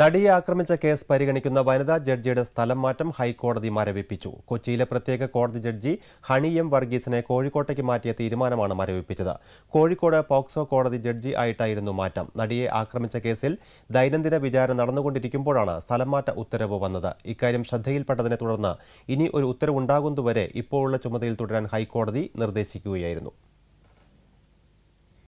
നടിയെ ആക്രമിച്ച കേസ് പരിഗണിക്കുന്ന വനിതാ ജഡ്ജിയുടെ സ്ഥലം മാറ്റം ഹൈക്കോടതി മരവിപ്പിച്ചു കൊച്ചിയിലെ പ്രത്യേക കോടതി ജഡ്ജി ഹണി എം വർഗീസിനെ കോഴിക്കോട്ടേക്ക് മാറ്റിയ തീരുമാനമാണ് മരവിപ്പിച്ചത് കോഴിക്കോട് പോക്സോ കോടതി ജഡ്ജി ആയിട്ടായിരുന്നു മാറ്റം നടിയെ ആക്രമിച്ച കേസിൽ ദൈനംദിന വിചാരണ നടന്നുകൊണ്ടിരിക്കുമ്പോഴാണ് സ്ഥലംമാറ്റ ഉത്തരവ് വന്നത് ഇക്കാര്യം ശ്രദ്ധയിൽപ്പെട്ടതിനെ തുടർന്ന് ഇനി ഒരു ഉത്തരവുണ്ടാകുന്നതുവരെ ഇപ്പോഴുള്ള ചുമതലയിൽ തുടരാൻ ഹൈക്കോടതി നിർദ്ദേശിക്കുകയായിരുന്നു